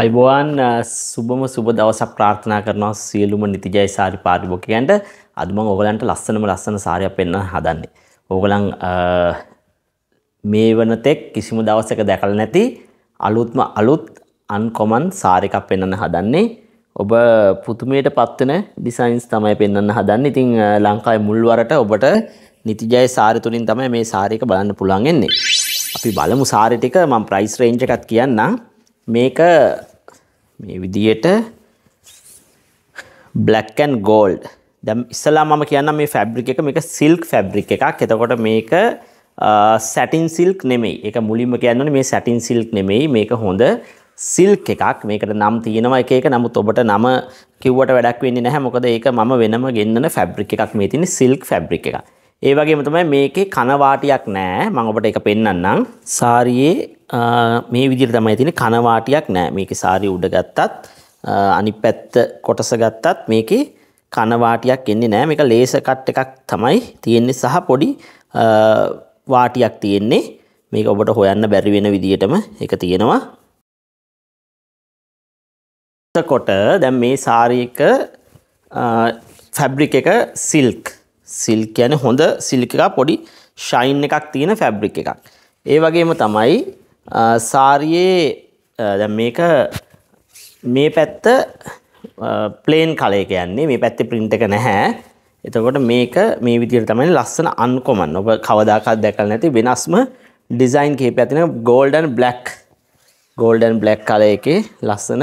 අයිබෝවන් සුබම සුබ දවසක් ප්‍රාර්ථනා කරනවා සියලුම නිතිජයි සාරි පාරිභෝගිකයන්ට අද මම ඕගලන්ට ලස්සනම ලස්සන සාරියක් පෙන්වන්න හදන්නේ. ඕගලන් මේ වෙනතෙක් කිසිම දවසක දැකලා නැති අලුත්ම අලුත් අන්කොමන් සාරි එකක් පෙන්වන්න හදන්නේ. ඔබ පුතුමයට පත්වන ඩිසයින්ස් තමයි පෙන්වන්න හදන්නේ. ඉතින් ලංකාවේ මුල් වරට ඔබට නිතිජයි සාරි තුලින් තමයි මේ සාරි එක බලන්න පුළුවන් වෙන්නේ. අපි බලමු සාරි ටික මම ප්‍රයිස් රේන්ජ් එකක් කියන්නම්. මේක මේ විදියට black and gold දැන් ඉස්සලා මම කියන්නම් මේ ෆැබ්‍රික් එක මේක silk ෆැබ්‍රික් එකක් එතකොට මේක සැටින් සිල්ක් නෙමෙයි ඒක මුලින්ම කියන්නේ මේ සැටින් සිල්ක් නෙමෙයි මේක හොඳ සිල්ක් එකක් මේකට නම් තියෙනවා එක එක නමුත් ඔබට නම කිව්වට වැඩක් වෙන්නේ නැහැ මොකද ඒක මම වෙනම ගෙන්නන ෆැබ්‍රික් එකක් මේ තියෙන්නේ සිල්ක් ෆැබ්‍රික් එකක් ඒ වගේම තමයි මේකේ කනවාටියක් නෑ මම ඔබට ඒක පෙන්වන්නම්. සාරියේ මේ විදිහට තමයි තියෙන්නේ කනවාටියක් නෑ. මේකේ සාරිය උඩ ගත්තත් අනිත් පැත්ත කොටස ගත්තත් මේකේ කනවාටියක් එන්නේ නෑ. මේක ලේසර් කට් එකක් තමයි තියෙන්නේ සහ පොඩි වාටියක් තියෙන්නේ. මේක ඔබට හොයන්න බැරි වෙන විදිහටම ඒක තියෙනවා. එතකොට දැන් මේ සාරි එක ෆැබ්‍රික් එක සිල්ක් සිල් කියන හොඳ සිල්ක එකක් පොඩි ශයින් එකක් තියෙන ෆැබ්‍රික් එකක්. ඒ වගේම තමයි සාරියේ දැන් මේක මේ පැත්ත ප්ලේන් කලයක යන්නේ මේ පැත්තේ print එක නැහැ. එතකොට මේක මේ විදිහට තමයි ලස්සන අන්කොමන්. ඔබ කවදාකවත් දැකලා නැති වෙනස්ම ඩිසයින් කීපයක් තියෙන golden black golden black කලයකේ ලස්සන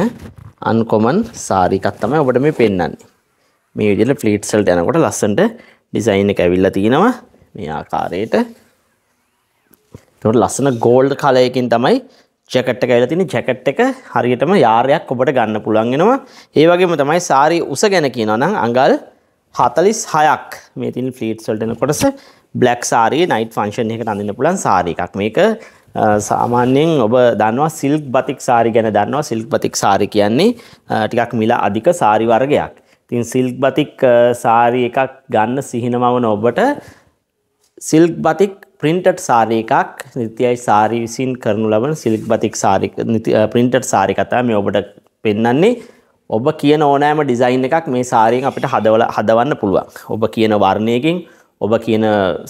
අන්කොමන් සාරි එකක් තමයි ඔබට මේ පෙන්වන්නේ. මේ විදිහට ෆ්ලීට්ස් වලට යනකොට ලස්සනට ඩිසයින් එක ඇවිල්ලා තියෙනවා මේ ආකාරයට තොට ලස්සන ගෝල්ඩ් කලයකින් තමයි ජැකට් එක ඇවිල්ලා තියෙන ජැකට් එක හරියටම යාරයක් ඔබට ගන්න පුළුවන් වෙනවා ඒ වගේම තමයි සාරි උස ගැන කියනවා නම් අඟල් 46ක් මේ තියෙන ෆ්ලීට්ස් වලට එන කොටස බ්ලැක් සාරී නයිට් ෆන්ක්ෂන් එකකට අඳින්න පුළුවන් සාරී එකක් මේක සාමාන්‍යයෙන් ඔබ දන්නවා සිල්ක් බතික් සාරි ගැන දන්නවා සිල්ක් බතික් සාරි කියන්නේ ටිකක් මිල අධික සාරි වර්ගයක්. තින් සිල්ක් බතික් සාරී එකක් ගන්න සිහිනමවන ඔබට සිල්ක් බතික් ප්‍රින්ටඩ් සාරී එකක් නිතියයි සාරී විසින් කරනු ලබන silk batik sari printed sari කතා මේ ඔබට පෙන්වන්නේ ඔබ කියන ඕනෑම ඩිසයින් එකක් මේ සාරියෙන් අපිට හදවල හදවන්න පුළුවන්. ඔබ කියන වර්ණයකින් ඔබ කියන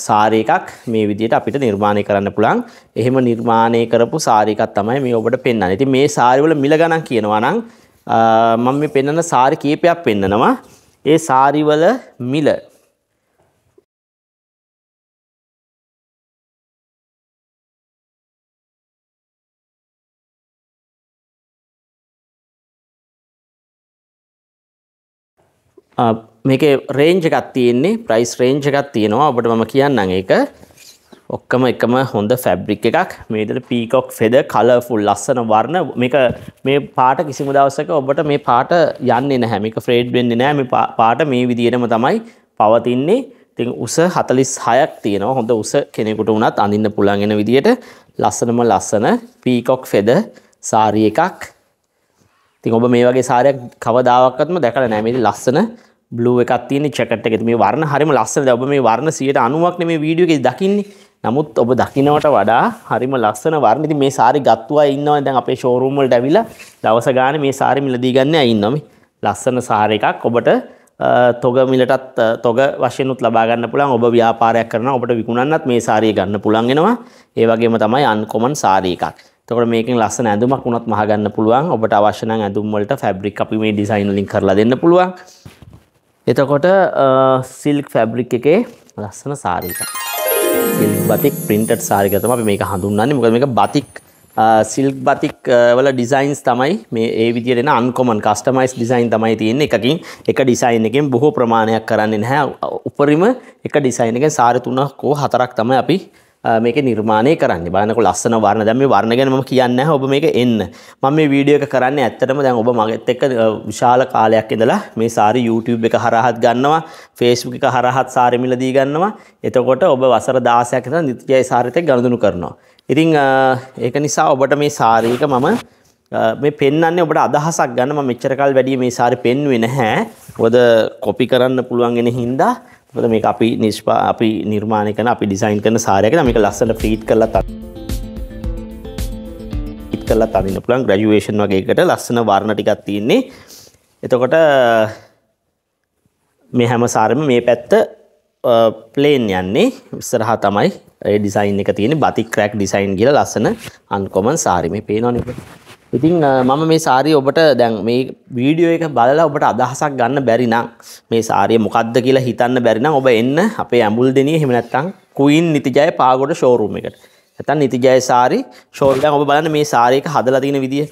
සාරී එකක් මේ විදිහට අපිට නිර්මාණය කරන්න පුළුවන්. එහෙම නිර්මාණය කරපු සාරී එකක් තමයි මේ ඔබට පෙන්වන්නේ. ඉතින් මේ සාරිවල මිල ගණන් කියනවා නම් මම මේ පෙන්වන සාරි කීපයක් පෙන්නනවා. ඒ සාරිවල මිල මේකේ රේන්ජ් එකක් තියෙන්නේ ප්‍රයිස් රේන්ජ් එකක් තියෙනවා ඔබට මම කියන්නම් ඒක ඔක්කම එකම හොඳ ෆැබ්‍රික් එකක් මේදට පීකොක් ෆෙද කලෆුල් ලස්සන වර්ණ මේක මේ පාට කිසිම දවසක ඔබට මේ පාට යන්න නැහැමික ෆ්‍රේඩ් වෙන්න නෑ මේ පාට මේ විදිරම තමයි පවතින්නේ තින් උස හතලිස් හයක් තියෙනවා හොඳ උස කෙනෙකුට වනත් අඳන්න පුළන්ගෙන විදියට ලස්සනම ලස්සන පීකොක් ෆෙද සාරිය එකක් තින් ඔබ මේ වගේ සාරයක් කවදාවක්ත්ම දැකල නෑමේද ලස්සන බ්ලුව එකත් තියන චකට එක මේ වර්ණ හරිම ලස්සන ඔබ මේ වර්ණ සියට අනුවක් මේ වීඩියෝගේ දකින්නේ නමුත් ඔබ දකිනවට වඩා හරිම ලස්සන වර්ණ. ඉතින් මේ සාරි ගත්තුවා ඉන්නවා දැන් අපේ ෂෝරූම් වලට ඇවිල්ලා දවස ගානේ මේ සාරි මිලදී ගන්න ඇයි ඉන්නවා මේ. ලස්සන සාරි එකක් ඔබට තොග මිලටත් තොග වශයෙන්ුත් ලබා ගන්න පුළුවන්. ඔබ ව්‍යාපාරයක් කරනවා ඔබට විකුණන්නත් මේ සාරිය ගන්න පුළුවන් වෙනවා. ඒ වගේම තමයි අන්කොමන් සාරි එකක්. එතකොට මේකෙන් ලස්සන ඇඳුමක් වුණත් මහ ගන්න පුළුවන්. ඔබට අවශ්‍ය නම් ඇඳුම් වලට ෆැබ්‍රික් අපි මේ ඩිසයින් වලින් කරලා දෙන්න පුළුවන්. එතකොට සිල්ක් ෆැබ්‍රික් එකේ ලස්සන සාරි එකක්. බතික් පින්ටට් සාරිකතම අපි මේක හඳුන්න්නේ මොකද මේක බතික් සිල්ක් බතික් වල ඩිසයින්ස් තමයි මේ ඒ විදිරෙන අන්කොමන් කස්ටමයිස් ඩිසයින් තමයි තියෙන එකකින් එක ඩිසයින් එකෙන් බොහෝ ප්‍රමාණයක් කරන්නේ නැහැ උපරිම එක ඩිසයින් එකෙන් සාරි තුනක් හෝ හතරක් තමයි අපි මේක නිර්මාණය කරන්න බලන්නක ලස්සන වර්ණ දැන් මේ වර්ණ ගැන මම කියන්නේ නැහැ ඔබ මේක එන්න මම මේ වීඩියෝ එක කරන්නේ ඇත්තටම දැන් ඔබ මගෙත් එක්ක විශාල කාලයක් ඉඳලා මේ සාරි YouTube එක හරහත් ගන්නවා Facebook එක හරහත් සාරි මිල දී ගන්නවා එතකොට ඔබ වසර 16ක් ඉඳලා නිත්‍යයි සාරිත් එක්ක ගනුදෙනු කරනවා ඉතින් ඒක නිසා ඔබට මේ සාරි එක මම මේ පෙන්න්නේ ඔබට අදහසක් ගන්න මම මෙච්චර කල් වැඩි මේ සාරි පෙන්වුවේ නැහැ මොකද කොපි කරන්න පුළුවන් වෙන හින්දා ල මේ අපි නිෂ්පා අපි නිර්මාණය කන අපි ඩිසයින් කන සාරයක මේක ලස්සට ්‍රීට් කරලා තත් කල තනින්න පුළන් ග්‍රජුවේෂන් වගේකට ලස්සන වර්ණ ටිකක් තියන්නේ එතකොට මේ හැම සාරම මේ පැත්ත ප්ලේන් යන්නේ විස්සරහා තමයි ඒ ඩිසයින් එක තියෙන බති ක්‍රක් ඩිසයින් කියල ලස්සන අන්කොමන් සාරිම පේනොනිපට ඉතින් මම මේ සාරී ඔබට දැන් මේ වීඩියෝ එක බලලා ඔබට අදහසක් ගන්න බැරි නම් මේ සාරිය මොකද්ද කියලා හිතන්න බැරි නම් ඔබ එන්න අපේ ඇඹුල් දෙනිය එහෙම නැත්නම් කුයින් නිතිජය පාගොඩ ෂෝරූම් එකට. නැත්නම් නිතිජය සාරි ෂෝරූම් එකක් ඔබ බලන්න මේ සාරි එක හදලා තියෙන විදිය.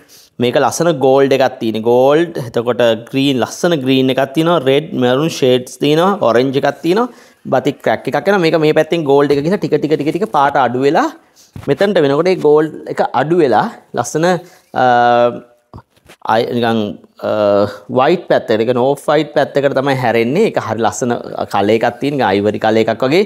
මේක ලස්සන ගෝල්ඩ් එකක් තියෙන. ගෝල්ඩ් එතකොට ග්‍රීන් ලස්සන ග්‍රීන් එකක් තියෙනවා. රෙඩ් මැරුන් ෂේඩ්ස් තියෙනවා. ඔරෙන්ජ් එකක් තියෙනවා. බතික් ක්‍රැක් එකක් වෙනවා. මේක මේ පැත්තෙන් ගෝල්ඩ් එක කියලා ටික ටික ටික ටික පාට අඩු වෙලා මෙතනට වෙනකොට ඒ ගෝල්ඩ් එක අඩු වෙලා ලස්සන අයගන් වයිට පැත්තක නෝ ෆයිට් පැත්තකට තමයි හැරෙන්නේ එක හරි ලස්සන කලයකත්තින් අයිවරි කලයකක් වගේ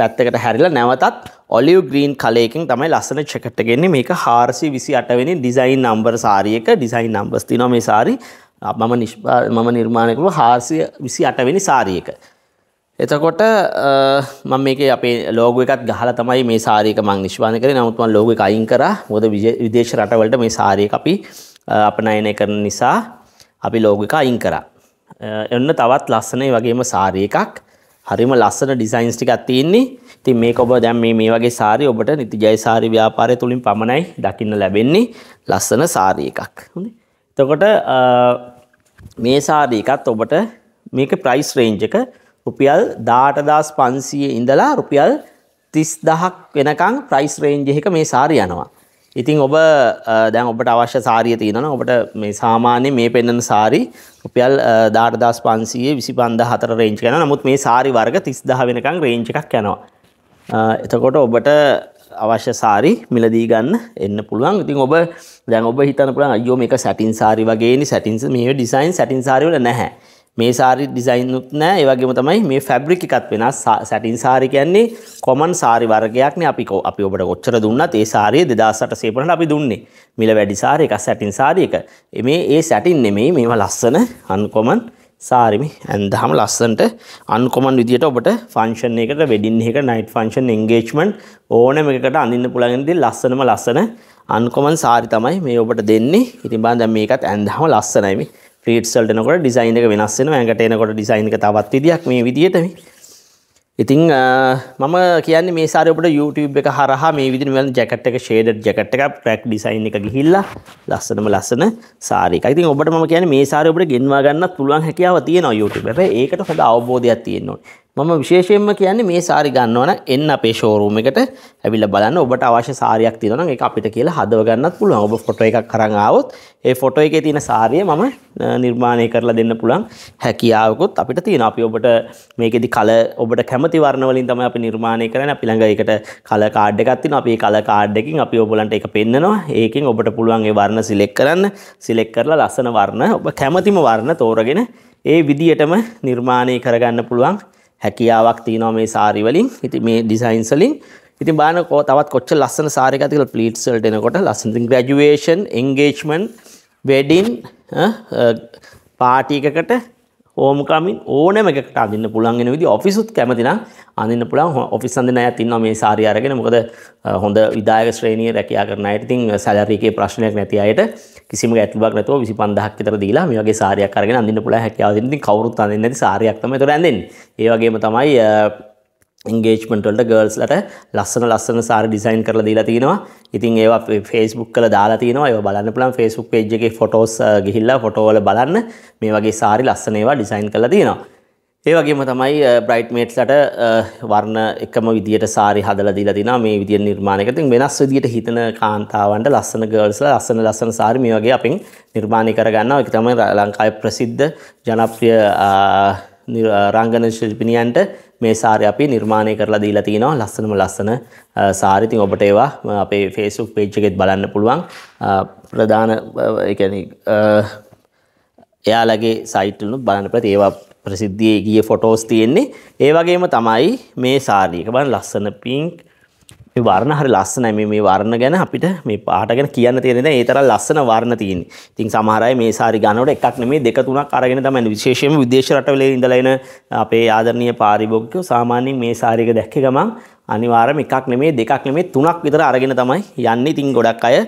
පැත්තකට හැරිලා නැවතත් ඔලිව ග්‍රීන් කලයකින් තමයි ලස්සන චකට්ටගෙන්නේ මේක හාරසි විසි අටවෙනි ඩිසයින් නම්බර් සාරියක ඩිසයින් නම්බස්තිනො මේ සාරි මම නිෂ්පා මම නිර්මාණකරු හාසිය විසි අටවෙනි සාරියක එතකොට මම මේක අපේ ලෝග එකත් ගහලා තමයි මේ සාරීක මං නිෂ්පාදනය කරේ. නමුත් මම ලෝග එක අයින් කරා. මොකද විදේශ රටවලට මේ සාරීක අපි අපනයනය කරන නිසා අපි ලෝග එක අයින් කරා. එන්න තවත් ලස්සන වගේම සාරී එකක්. හරිම ලස්සන ඩිසයින්ස් ටිකක් තියෙන්නේ. ඉතින් මේක ඔබ දැන් මේ මේ වගේ සාරි ඔබට නිතිජය සාරි ව්‍යාපාරය තුලින් පමණයි දකින්න ලැබෙන්නේ ලස්සන සාරි එකක්. හොඳයි. එතකොට මේ සාරි එකත් ඔබට මේක ප්‍රයිස් රේන්ජ් එක රුපියල් දාටදස් පන්සිය ඉඳලා රුපියල් තිස් දහක් වෙනකං ප්‍රයිස් රේන්ජයක මේ සාරි යනවා. ඉතිං ඔබ දැන් ඔබට අවශ්‍ය සාරිය තියෙනන ඔබට මේ සාමාන්‍ය මේ පෙන්නන සාරි රුපියල් දාටදස් පන්සිය විසි පන්ඳ හතර රේංච යන නමුත් මේ සාරි වර්ග තිස් දහ වෙනකං රේංච එකක් යනවා. එතකොට ඔබට අවශ්‍ය සාරි මිලදී ගන්න එන්න පුළුවන් ඉතින් ඔබ දැන් ඔබ හිතන පුළුවන් අයෝ මේක සැටින් සාරි වගේ සැටින්ස මේ ඩිසයින් සැටින් සාරිවල නැහැ මේ සාරි ඩිසයින්ුත් නෑ ඒ වගේම තමයි මේ ෆැබ්‍රික් එකත් වෙනස් සැටින් සාරි කියන්නේ කොමන් සාරි වර්ගයක්නේ අපි අපි ඔබට කොච්චර දුන්නත් ඒ සාරිය 2008 සේපරණ අපි දුන්නේ මිල වැඩි සාරි එකක් සැටින් සාරි එක මේ ඒ සැටින් නෙමෙයි මේවා ලස්සන අන්කොමන් සාරිමි ඇන්දහම ලස්සන්ට අන්කොමන් විදියට ඔබට ෆංක්ෂන් එකකට වෙඩින් එකකට නයිට් ෆංක්ෂන් එන්ගේජ්මන්ට් ඕනම එකකට අඳින්න පුළුවන් දේ ලස්සනම ලස්සන අන්කොමන් සාරි තමයි මේ ඔබට දෙන්නේ ඉතින් බලන්න දැන් මේකත් ඇන්දහම ලස්සනයි මේ ්‍රීට්සල්ටනකොට ඩිසයින් එක වෙනස්සෙන ඇඟට එනකොට ඩිසයින් එක තවත් විදික් මේ විදිටම ඉතිං මම කියන මේ සාරපට YouTube එක හරහා මේ විදි වල ජැකට් එක ෂේඩ ජැකට් එක ප්‍රැක් ඩිසයින් එක ගිහිල්ලා ලස්සනම ලස්සන සාරික ඉතින් ඔබට ම කියන මේ සාරපට ගෙන්වා ගන්න පුළුවන් හැකියාව තියෙන YouTube ඒකට හොඳ අවබෝධයක් තියෙන්නවා මම විශේෂයෙන්ම කියන්නේ මේ සාරි ගන්නවා නම් එන්න අපේ ෂෝරූම් එකට ඇවිල්ලා බලන්න. ඔබට අවශ්‍ය සාරියක් තියෙනවා නම් ඒක අපිට කියලා හදව ගන්නත් පුළුවන්. ඔබ ෆොටෝ එකක් අරන් ආවොත් ඒ ෆොටෝ එකේ තියෙන සාරිය මම නිර්මාණය කරලා දෙන්න පුළුවන් හැකියාවකුත් අපිට තියෙනවා. අපි ඔබට මේකෙදි කල ඔබට කැමති වර්ණ වලින් තමයි අපි නිර්මාණය කරන්නේ. අපි ළඟ ඒකට කලර් කාඩ් එකක් තියෙනවා. අපි ඒ කලර් කාඩ් එකකින් අපි ඔයගොල්ලන්ට ඒක පෙන්නනවා. ඒකෙන් ඔබට පුළුවන් ඒ වර්ණ සිලෙක්ට් කරන්න. සිලෙක්ට් කරලා ලස්සන වර්ණ ඔබ කැමතිම වර්ණ තෝරගෙන ඒ විදියටම නිර්මාණය කරගන්න පුළුවන්. හැකියාවක් තියෙනවා මේ සාරි වලින්. ඉතින් මේ ඩිසයින්ස් වලින් ඉතින් බලන්න තවත් කොච්චර ලස්සන සාරි එකක්ද කියලා ප්ලීට්ස් වලට එනකොට ලස්සන ග්‍රැජුවේෂන්, එන්ගේජ්මන්ට්, වෙඩින් පාටි එකකට ඕමකමින් ඕනම එකට අඳින්න පුළුවන් වෙන විදිහ ඔෆිසුත් කැමති නම් අඳින්න පුළුවන් ඔෆිස් අඳින අයත් ඉන්නවා මේ සාරිය අරගෙන මොකද හොඳ විදායක ශ්‍රේණිය රැකියා කරන අයට ඉතින් සැලරි එකේ ප්‍රශ්නයක් නැති අයට කිසිම ගැටලුවක් නැතුව 25000ක් විතර දීලා මේ වගේ සාරියක් අරගෙන අඳින්න පුළුවන් හැකියාව දෙන ඉතින් කවුරුත් අඳින්නේ නැති සාරියක් තමයි ඒතර ඇඳෙන්නේ ඒ වගේම තමයි ඉංගේජ්මටවලට ගර්ල්ස්ලට ලස්සන ලස්සන සාර ඩිසයින් කරලා දීලා තිනවා ඉතින් ඒවා ෆේස්බුක් කළ දාලා තිනවා ඒ බලන්න පුළන් ෆේස්බුක් පේජ් එකේ ෆොටෝස් uh, ගිහිල්ලා ෆොටෝවල බලන්න මේ වගේ සාරි ලස්සනේවා ඩිසයින් කරලා තියෙනවා ඒ වගේම තමයි බ්‍රයිට්මේට්ලට uh, uh, වර්ණ එකම විදියට සාරි හදලා දීලා තිනවා මේ විදිය නිර්මාණයකට ඉතින් වෙනස් විදියට හිතන කාන්තාවන්ට ලස්සන ගර්ල්ස්ලා ලස්සන ලස්සන සාරි මේ වගේ අපෙන් නිර්මාණය කරගන්නවා ඒක තමයි ලංකාවේ ප්‍රසිද්ධ ජනප්‍රිය රංගන ශිල්පිනියන්ට මේ සාරය අපි නිර්මාණය කරලා දීලා තිනවා ලස්සනම ලස්සන සාරිතින් ඔබට ඒවා අපේ ෆේසුක් පේජ් එකෙත් බලන්න පුළුවන් ප්‍රධාන එයාලගේ සයිටලු බලන්න ප්‍රති ඒවා ප්‍රසිද්ධියේ ගිය ෆොටෝස් තියෙන්නේ ඒ වගේම තමයි මේ සාරියක බලන්න ලස්සන පින්ක් මේ වර්ණ හරි ලස්සනයි. මේ මේ වර්ණ ගැන අපිට මේ පාට ගැන කියන්න තියෙන දේ ඒ තරම් ලස්සන වර්ණ තියෙන්නේ. ඉතින් සමහර අය මේ සාරි ගන්නකොට එකක් නෙමෙයි දෙක තුනක් අරගෙන තමයි විශේෂයෙන්ම විදේශ රටවල ඉඳලා එන අපේ ආදරණීය පාරිභෝගිකයෝ සාමාන්‍යයෙන් මේ සාරි එක දැක්ක ගමන් අනිවාර්යම එකක් නෙමෙයි දෙකක් නෙමෙයි තුනක් විතර අරගෙන තමයි යන්නේ. ඉතින් ගොඩක් අය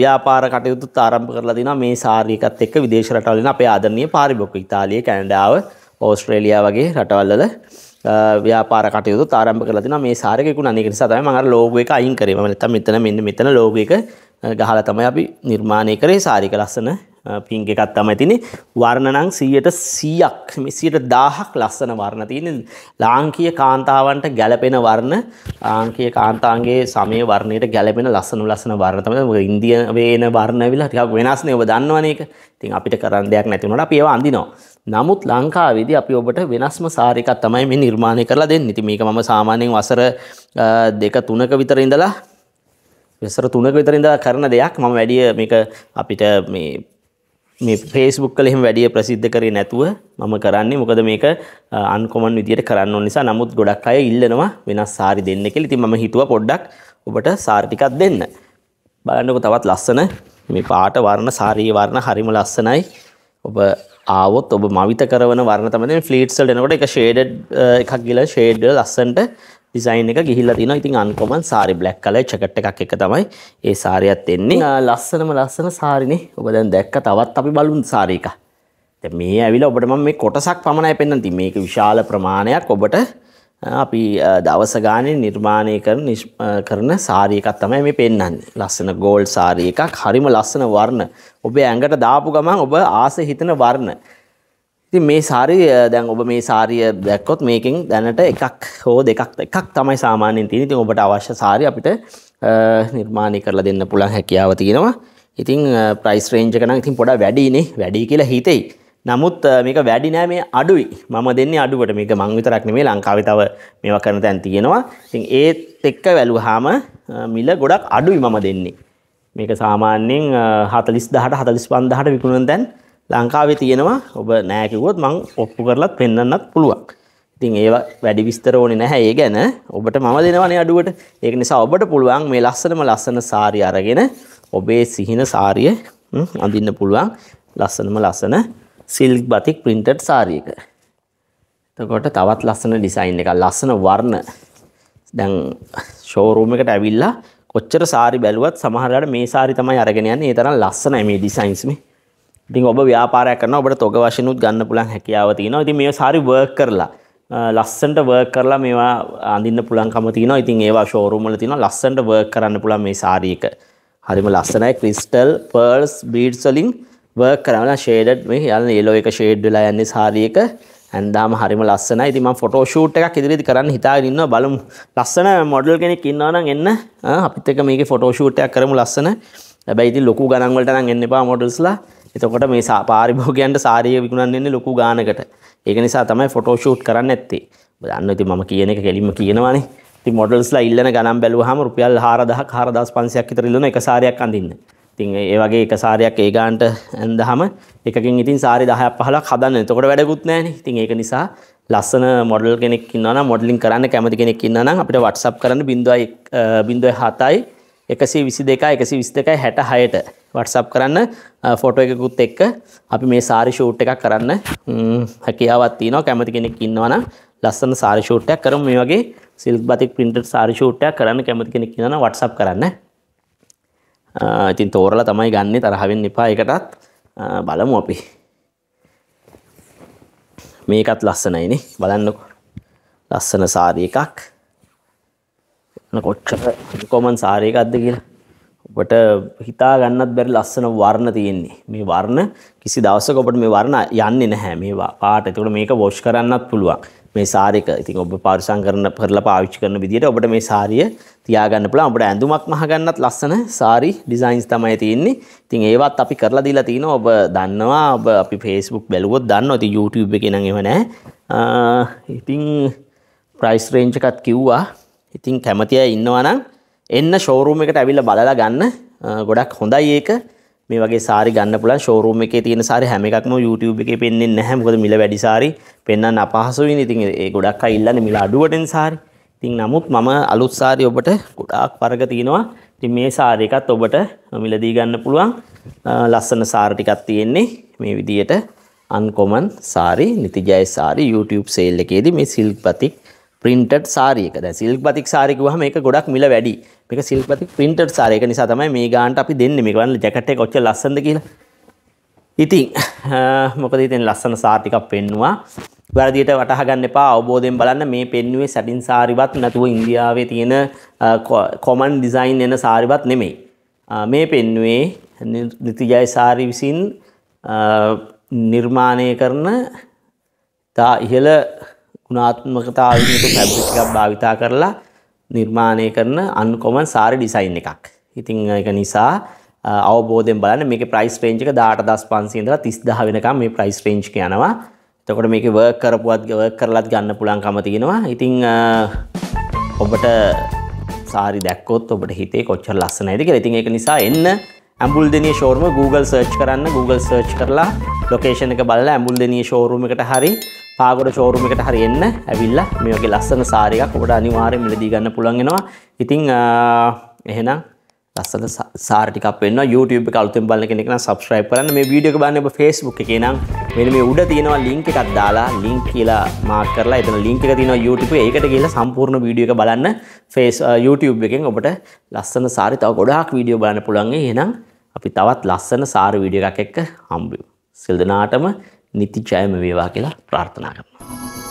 ව්‍යාපාර කටයුතු ආරම්භ කරලා තිනවා මේ සාරි එකත් එක්ක විදේශ රටවල ඉන්න අපේ ආදරණීය පාරිභෝගික ඉතාලිය, කැනඩාව, ඕස්ට්‍රේලියාව වගේ රටවල් වල ව්‍යාපාර කටයුතු ආරම්භ කරලා තිනවා මේ සාරකයකුණ අනික නිසා තමයි මම අර ලෝගෝ එක අයින් කරේ මම නැත්තම් මෙතන මෙන්න මෙතන ලෝගෝ එක ගහලා තමයි අපි නිර්මාණය කරේ සාරික ලස්සන පින් එකත් තම ඇතිනේ වර්ණනං සීයට සීයක් මෙසියට දාහක් ලස්සන වර්ණ තියෙන ලාංකීය කාන්තාවන්ට ගැලපෙන වර්ණ ආංකීය කාන්තාන්ගේ සමය වර්ණයට ගැලපෙන ලස්සනු ලස්සන වර්ණ තමයි ඉන්දිය වේන වර්ණ විලා ටිකක් වෙනස්නේ ඔබ දන්නවනේ ඒක. ඉතින් අපිට කරන්න දෙයක් නැති වුණාට අපි ඒව අඳිනවා. නමුත් ලංකාවේදී අපි ඔබට වෙනස්ම සාරිකක් තමයි මේ නිර්මාණය කරලා දෙන්නේ. ඉතින් මේක මම සාමාන්‍යයෙන් වසර දෙක තුනක විතර ඉඳලා වසර තුනක විතර ඉඳලා කරන දෙයක්. මම වැඩි මේක අපිට මේ මේ ෆේස්බුක් වල එහෙම වැඩි ප්‍රසිද්ධ කරේ නැතුව මම කරන්නේ මොකද මේක අන්කොමන් විදියට කරන්න ඕන නිසා නමුත් ගොඩක් අය ඉල්ලනවා වෙනස් සාරි දෙන්න කියලා. ඉතින් මම හිතුවා පොඩ්ඩක් ඔබට සාරි ටිකක් දෙන්න. බලන්නකෝ තවත් ලස්සන මේ පාට වර්ණ සාරී වර්ණ හරිම ලස්සනයි. ඔබ ආවොත් ඔබ මවිත කරන වර්ණ තමයි ෆ්ලීට්ස් වල එනකොට එක ෂේඩඩ් එකක් ගිල ෂේඩ් ලස්සනට ඩිසයින් එක ගිහිල්ලා තියෙනවා. ඉතින් uncommon sari black colour jacket එකක් එක තමයි ඒ සාරියත් එන්නේ. ලස්සනම ලස්සන සාරිනේ. ඔබ දැන් දැක්ක තවත් අපි බලමු සාරි එක. දැන් මේ ඇවිල්ලා ඔබට මම මේ කොටසක් පමණයි පෙන්වන්න තියෙන්නේ. මේක විශාල ප්‍රමාණයක් ඔබට අපි දවස ගානේ නිර්මාණය කරන කරන සාරි එකක් තමයි මේ පෙන්වන්නේ. ලස්සන ගෝල්ඩ් සාරි එකක්. හරිම ලස්සන වර්ණ. ඔබේ ඇඟට දාපු ගමන් ඔබ ආස හිතෙන වර්ණ. ඉතින් මේ සාරිය දැන් ඔබ මේ සාරිය දැක්කොත් මේකෙන් දැනට එකක් හෝ දෙකක් එකක් තමයි සාමාන්‍යයෙන් තියෙන. ඉතින් ඔබට අවශ්‍ය සාරිය අපිට නිර්මාණය කරලා දෙන්න පුළුවන් හැකියාව තියෙනවා. ඉතින් ප්‍රයිස් රේන්ජ් එක නම් ඉතින් පොඩා වැඩිනේ. වැඩි කියලා හිතෙයි. නමුත් මේක වැඩි නෑ මේ අඩුයි. මම දෙන්නේ අඩුවට. මේක මං විතරක් නෙමෙයි ලංකාවේ තව මේවා කරන තැන් තියෙනවා. ඉතින් ඒත් එක්ක වැළුවාම මිල ගොඩක් අඩුයි මම දෙන්නේ. මේක සාමාන්‍යයෙන් 40000ට 45000ට විකුණන තැන් ලංකාවේ තියෙනවා ඔබ නෑකිවොත් මං ඔප්පු කරලත් පෙන්න්නත් පුළුවක් ඉතින් ඒ වැඩි විස්තර ඕනේ නැහැ ඒ ගැන ඔබට මම දෙනවනේ අඩුවට ඒක නිසා ඔබට පුළුවන් මේ ලස්සනම ලස්සන සාරිය අරගෙන ඔබේ සිහින සාරිය අඳින්න පුළුවන් ලස්සනම ලස්සන සිල්ක් බතික් ප්‍රින්ටඩ් සාරියක එතකොට තවත් ලස්සන ඩිසයින් එකක් ලස්සන වර්ණ දැන් ෂෝරූම් එකට ඇවිල්ලා කොච්චර සාරි බැලුවත් සමහරවිට මේ සාරි තමයි අරගෙන යන්නේ ඒ තරම් ලස්සනයි මේ ඩිසයින්ස් මේ ඉතින් ඔබ ව්‍යාපාරයක් කරන ඔබට තොග වශයනුත් ගන්න පුළන් හැකියාව තියෙනවා ඉතින් මේ සාරි වර්ක් කරලා ලස්සන්ට වර්ක් කරලා මේවා අඳින්න පුළන්කම තියෙනවා ඉතින් ඒවා ශෝරූම්වල තියෙනවා ලස්සන්ට වර්ක් කරන්න පුළුවන් මේ සාරි එක හරිම ලස්සනයි ක්‍රිස්ටල් පර්ල්ස් බීඩ්ස් වලින් වර්ක් කරලා ෂේඩඩ් මේ යන්නේ yellow එක ෂේඩ් වෙලා යන්නේ සාරි එක ඇන්දාම හරිම ලස්සනයි. ඉතින් මම ෆොටෝ ෂූට් එකක් ඉදිරියේදී කරන්න හිතාගෙන ඉන්නවා. බලමු. ලස්සන මොඩල් කෙනෙක් ඉන්නවා නම් එන්න. අපිත් එක්ක මේකේ ෆොටෝ ෂූට් එකක් කරමු ලස්සන. හැබැයි ඉතින් ලොකු ගණන් වලට නම් එන්න එපා මොඩල්ස්ලා. එතකොට මේ පාරිභෝගයන්ට සාරිය විකුණන්නේ ලොකු ගානකට. ඒක නිසා තමයි ෆොටෝෂූට් කරන්න ඇත්තේ. දන්න ඉතින් මම කියන එක කෙලින්ම කියනවානේ. ඉතින් මොඩල්ස්ලා ඉල්ලන ගණන් බැලුවාම රුපියල් 4000ක් 4500ක් විතර ඉල්ලන එක සාරියක් අඳින්න. ඉතින් ඒ වගේ එක සාරියක් ඒ ගානට ඇඳහම එකකින් ඉතින් සාරි 10ක් 15ක් හදන්න. එතකොට වැඩකුත් නැහැනේ. ඉතින් ඒක නිසා ලස්සන මොඩල් කෙනෙක් ඉන්නවා නම් මොඩලින් කරන්න කැමති කෙනෙක් ඉන්නවා නම් අපිට WhatsApp කරන්න 0 0 7යි එකසේ විසි දෙක එකසි විස් දෙකයි හැට හයට වටසප් කරන්න ෆොටෝ එකකුත් එක්ක අපි මේ සාරිෂූට් එකක් කරන්න හැකියාවත් තියනවා කැමති කෙනෙක් ඉන්නවන ලස්සන සාරිෂූට්ටයක් කරම මේ වගේ සිල්ක් බතික් පින්ට සාරිෂූට්ටයක් කරන්න කැමති කෙනෙක් ඉන්න වටසප් කරන්න ඉතින් තෝරලා තමයි ගන්න තරහවෙන් එපා එකටත් බලමු අපි මේකත් ලස්සනයිනි බලන්නකො ලස්සන සාරී එකක් කොච්චර කොමන් සාරයකක්ද කියලා ඔබට හිතා ගන්නත් බැරි ලස්සන වර්ණ තියෙන්නේ මේ වර්ණ කිසි දවසක ඔබට මේ වර්ණ යන්නේ නැහැ මේ පාට එතකොට මේක වොෂ් කරන්නත් පුළුවන් මේ සාරික ඉතින් ඔබ පාරිසම් කරන කරලා පාවිච්චි කරන විදිහට ඔබට මේ සාරිය තියාගන්න පුළුවන් ඔබට ඇඳුමක් මහගන්නත් ලස්සන සාරි ඩිසයින්ස් තමයි තියෙන්නේ ඉතින් ඒවත් අපි කරලා දීලා තිනවා ඔබ දන්නවා ඔබ අපි Facebook බැලුවොත් දන්නවා ඉතින් YouTube එකේ නම් එහෙම නැහැ ඉතින් ප්‍රයිස් රේන්ජ් එකත් කිව්වා ඉතින් කැමති අය ඉන්නවා නම් එන්න ෂෝරූම් එකට ඇවිල්ලා බලලා ගන්න ගොඩක් හොඳයි ඒක මේ වගේ සාරි ගන්න පුළුවන් ෂෝරූම් එකේ තියෙන සාරි හැම එකක්ම YouTube එකේ පෙන්වන්නේ නැහැ මොකද මිල වැඩි සාරි පෙන්වන්න අපහසුයි ඉතින් ඒ ගොඩක් අය ඉල්ලන්නේ මිල අඩුවටෙන් සාරි ඉතින් නමුත් මම අලුත් සාරි ඔබට ගොඩාක් වර්ග තියෙනවා ඉතින් මේ සාරි එකත් ඔබට මිලදී ගන්න පුළුවන් ලස්සන සාර ටිකක් තියෙන්නේ මේ විදියට අන්කොමන් සාරි නිතිජය සාරි YouTube සේල් එකේදී මේ සිල්පතික් පින්ටට සාරියක ද සිල්පතික් සාරිකුවහම එක ගොඩක් මිල වැඩි මේක සිල්පති පින්ටට සාරයක නිසා තමයි මේ ගාන්ට අපි දෙන්න මේ වන්න ජැකට කොච්ච ලස්සඳ කියලා ඉතින් මොකද ඉතින් ලස්සන සාර්ථිකක් පෙන්නවා වැරදිට වටහගන්න එපා අවබෝධයෙන් බලන්න මේ පෙන්ුවේ සැටින් සාරිවත් නැතුව ඉන්දියාවේ තියෙන කොමන් ඩිසයින් එන සාරිවත් නෙමෙයි මේ පෙන්ුවේ නිතිජය සාරි විසින් නිර්මාණය කරන තා ඉහළ ගුණාත්මකතාවතු පැබ්ිකක් භාවිතා කරලා නිර්මාණය කරන අන්කොමන් සාරි ඩිසයින් එකක්. ඉතිං එක නිසා අවබෝධෙන් බලන්න මේ ප්‍රයිස් පේංචික දාට දස් පන්සින්දර තිස්දහ වෙනකම් මේ ප්‍රයිස් පේංචික යනවා තකොට මේක වර් කරපුවත් ගව කරලත් ගන්න පුළන්කම තියෙනවා ඉතිං ඔබට සාරි දැක්කොත් ඔබට හිතේ කොච්චර ලස්සන ඇතික ඉතින් එක නිසා එන්න Embuldeniya showroom Google search කරන්න Google සර්ච් කරලා ලොකේෂණ එක බල්ල ඇම්බුල් දෙනිය ශෝරූම එකට හරි පාගොඩ ෂෝරුම එකට හරි එන්න ඇවිල්ලා මේ වගේ ලස්සන සාරියක් ඔබට අනිවාර්යෙන් මිලදී ගන්න පුළුවන් වෙනවා. ඉතින් එහෙනම් ලස්සන සාර ටිකක් වෙනවා YouTube එක අලුතෙන් බලන කෙනෙක් නම් subscribe කරන්න. මේ වීඩියෝ එක බලන්න ඔබ Facebook එකේ නම් මෙන්න මේ උඩ තියෙනවා link එකක් දාලා link කියලා mark කරලා එතන link එක තියෙනවා YouTube එකේ. ඒකට ගිහලා සම්පූර්ණ වීඩියෝ එක බලන්න face YouTube එකෙන් ඔබට ලස්සන සාරි තව ගොඩාක් වීඩියෝ බලන්න පුළුවන්. එහෙනම් අපි තවත් ලස්සන සාර වීඩියෝ එකක් එක්ක හම්බෙමු. සිල් දනාටම නිතිචයම වේවා කියලා ප්‍රාර්ථනා කරනවා.